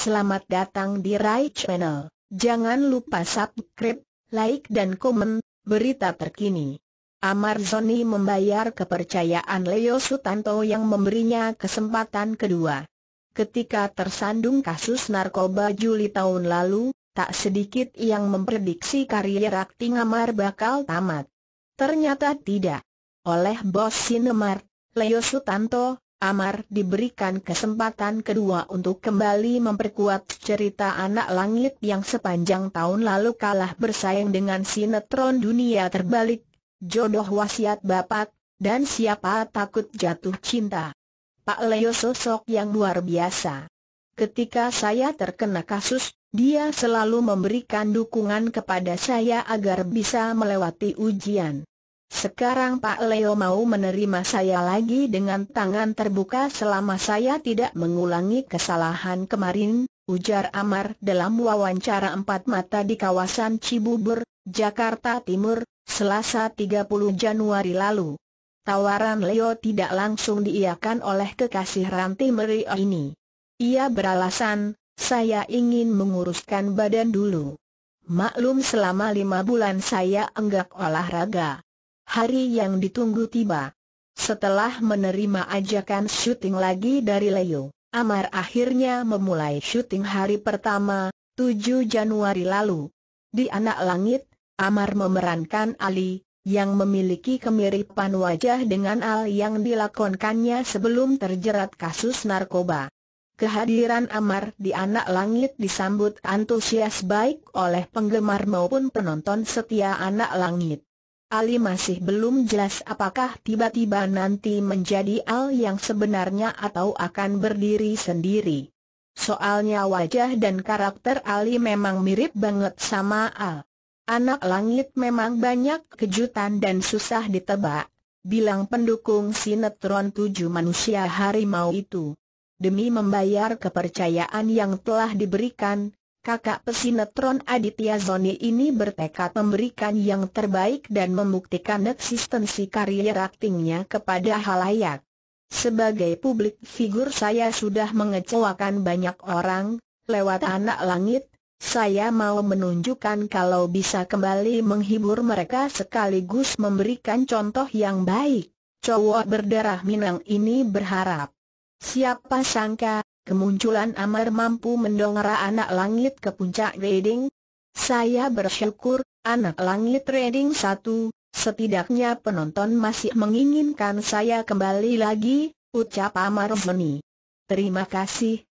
Selamat datang di Rai Channel. Jangan lupa subscribe, like dan komen, berita terkini. Amar Zoni membayar kepercayaan Leo Sutanto yang memberinya kesempatan kedua. Ketika tersandung kasus narkoba Juli tahun lalu, tak sedikit yang memprediksi karier akting Amar bakal tamat. Ternyata tidak. Oleh bos Sinemar, Leo Sutanto, Amar diberikan kesempatan kedua untuk kembali memperkuat cerita anak langit yang sepanjang tahun lalu kalah bersaing dengan sinetron dunia terbalik, jodoh wasiat bapak, dan siapa takut jatuh cinta. Pak Leo sosok yang luar biasa. Ketika saya terkena kasus, dia selalu memberikan dukungan kepada saya agar bisa melewati ujian. Sekarang Pak Leo mau menerima saya lagi dengan tangan terbuka selama saya tidak mengulangi kesalahan kemarin, ujar Amar dalam wawancara empat mata di kawasan Cibubur, Jakarta Timur, Selasa 30 Januari lalu. Tawaran Leo tidak langsung diiakan oleh kekasih Ranti Merio ini. Ia beralasan, saya ingin menguruskan badan dulu. Maklum selama lima bulan saya enggak olahraga. Hari yang ditunggu tiba. Setelah menerima ajakan syuting lagi dari Leo, Amar akhirnya memulai syuting hari pertama, 7 Januari lalu. Di Anak Langit, Amar memerankan Ali, yang memiliki kemiripan wajah dengan Al yang dilakonkannya sebelum terjerat kasus narkoba. Kehadiran Amar di anak langit disambut antusias baik oleh penggemar maupun penonton setia anak langit. Ali masih belum jelas apakah tiba-tiba nanti menjadi Al yang sebenarnya atau akan berdiri sendiri. Soalnya wajah dan karakter Ali memang mirip banget sama Al. Anak langit memang banyak kejutan dan susah ditebak, bilang pendukung sinetron tujuh manusia harimau itu. Demi membayar kepercayaan yang telah diberikan, kakak pesinetron Aditya Zoni ini bertekad memberikan yang terbaik dan membuktikan eksistensi karier aktingnya kepada halayak. Sebagai publik figur saya sudah mengecewakan banyak orang, lewat anak langit, saya mau menunjukkan kalau bisa kembali menghibur mereka sekaligus memberikan contoh yang baik. Cowok berdarah Minang ini berharap. Siapa sangka, Kemunculan Amar mampu mendongera anak langit ke puncak trading. Saya bersyukur, anak langit trading satu, setidaknya penonton masih menginginkan saya kembali lagi, ucap Amar Meni. Terima kasih,